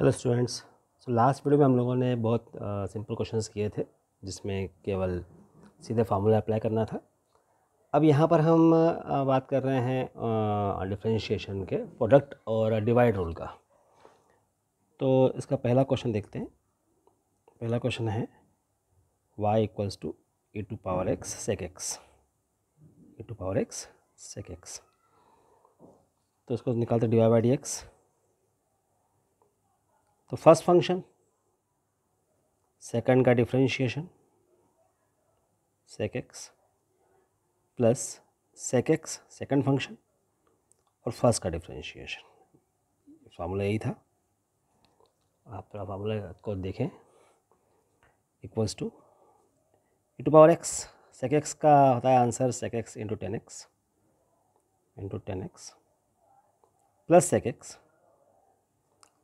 Hello students so last video में हम लोगों ने बहुत सिंपल क्वेश्चंस किए थे जिसमें केवल सीधे फार्मूला अप्लाई करना था अब यहाँ पर हम uh, बात कर रहे हैं डिफ्रेंशिएशन uh, के प्रोडक्ट और डिवाइड रूल का तो इसका पहला क्वेश्चन देखते हैं पहला क्वेश्चन है y equals to a to power x sec x a to power x sec x तो इसको निकालते डिवाई बाई डी एक्स तो फर्स्ट फंक्शन सेकंड का differentiation sec x plus sec x second function और first का differentiation formula यही था आप फार्मूला को देखें equals to e to power x sec x का होता है answer sec x into tan x into tan x plus sec x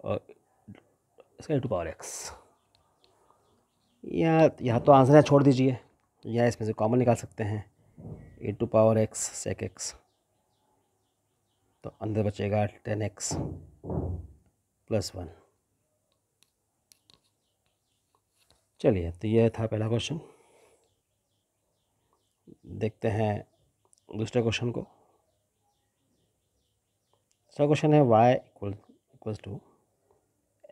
और इसका ए टू पावर एक्स या यहाँ तो आंसर है छोड़ दीजिए या इसमें से कॉमन निकाल सकते हैं a to power x sec x तो अंदर बचेगा टेन एक्स प्लस वन चलिए तो यह था पहला क्वेश्चन देखते हैं दूसरे क्वेश्चन को दूसरा क्वेश्चन है y equal equal to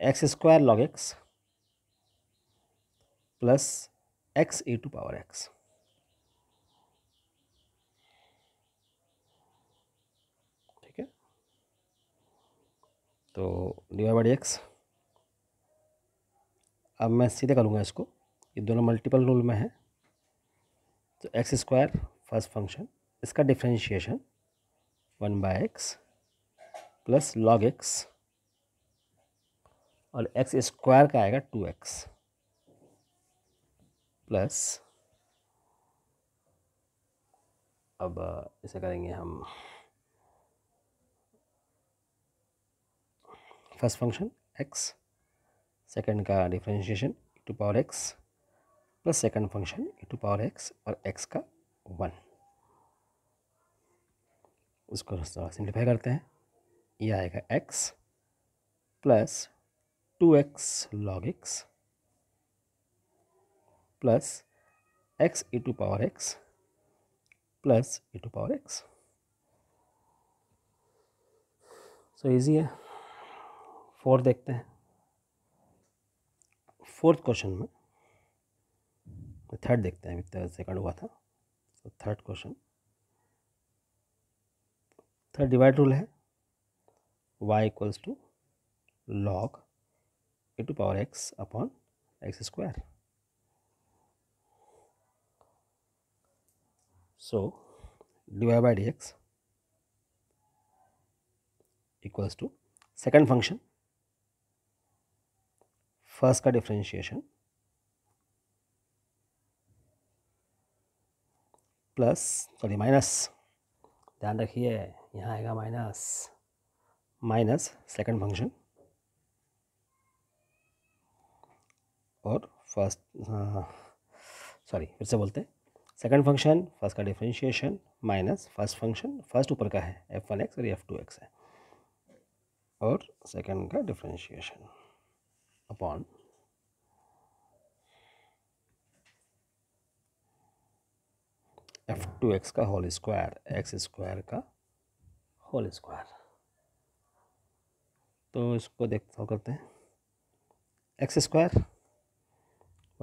x square log x plus x a to power x ठीक है तो डिवाइड बाई एक्स अब मैं सीधे करूँगा इसको ये दोनों मल्टीपल रूल में है तो एक्स स्क्वायर फर्स्ट फंक्शन इसका differentiation one by x plus log x और एक्स स्क्वायर का आएगा टू एक्स प्लस अब इसे करेंगे हम फर्स्ट फंक्शन एक्स सेकंड का differentiation to power x plus second function e to power x और एक्स का वन उसको सिंप्लीफाई करते हैं ये आएगा x plus two x log x plus x a to power x plus a to power x so easy है four देखते हैं फोर्थ क्वेश्चन में थर्ड देखते हैं अभी सेकंड हुआ था तो third question third divide rule है y equals to log e to power x upon x square. So, dy by dx equals to second function first का डिफ्रेंशिएशन प्लस सॉरी माइनस ध्यान रखिए यहाँ आएगा माइनस माइनस सेकंड फंक्शन और first sorry हाँ, फिर से बोलते हैं सेकंड फंक्शन फर्स्ट का differentiation minus first function first ऊपर का है एफ वन एक्स और एफ टू एक्स है और सेकंड का differentiation upon f two x का होल स्क्वायर एक्स स्क्वायर का होल स्क्वायर तो इसको देख करते हैं x square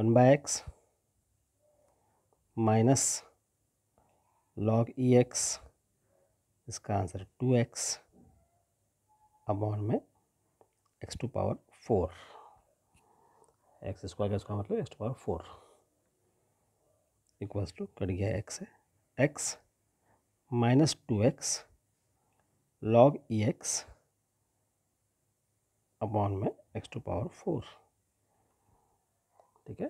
one by x minus log e x इसका आंसर टू एक्स अमाउंट में x to power four x square का स्क्वायर मतलब x to power four equals to cut गया एक्स है x minus two x log e x upon में x to power four ठीक है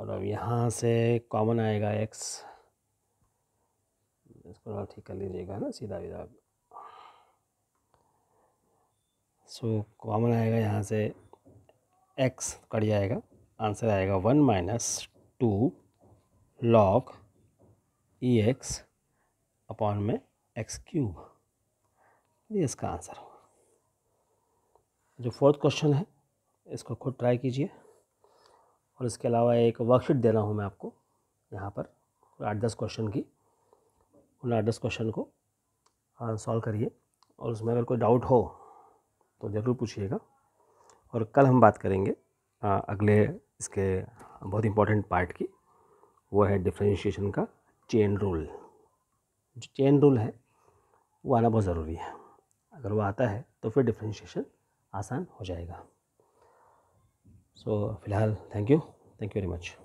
और अब यहाँ से कॉमन आएगा एक्स इसको आप ठीक कर लीजिएगा ना सीधा विधा सो कॉमन आएगा यहाँ से एक्स कट जाएगा आंसर आएगा one minus two log e x upon में एक्स क्यूब ये इसका आंसर होगा जो फोर्थ क्वेश्चन है इसको खुद ट्राई कीजिए और इसके अलावा एक वर्कशीट दे रहा हूँ मैं आपको यहाँ पर आठ दस क्वेश्चन की उन आठ दस क्वेश्चन को सॉल्व करिए और उसमें अगर कोई डाउट हो तो ज़रूर पूछिएगा और कल हम बात करेंगे आ, अगले इसके बहुत इम्पोर्टेंट पार्ट की वो है डिफ्रेंशिएशन का चेन रूल जो चेन रूल है वो आना बहुत ज़रूरी है अगर वो आता है तो फिर डिफ्रेंशिएशन आसान हो जाएगा so filhal thank you thank you very much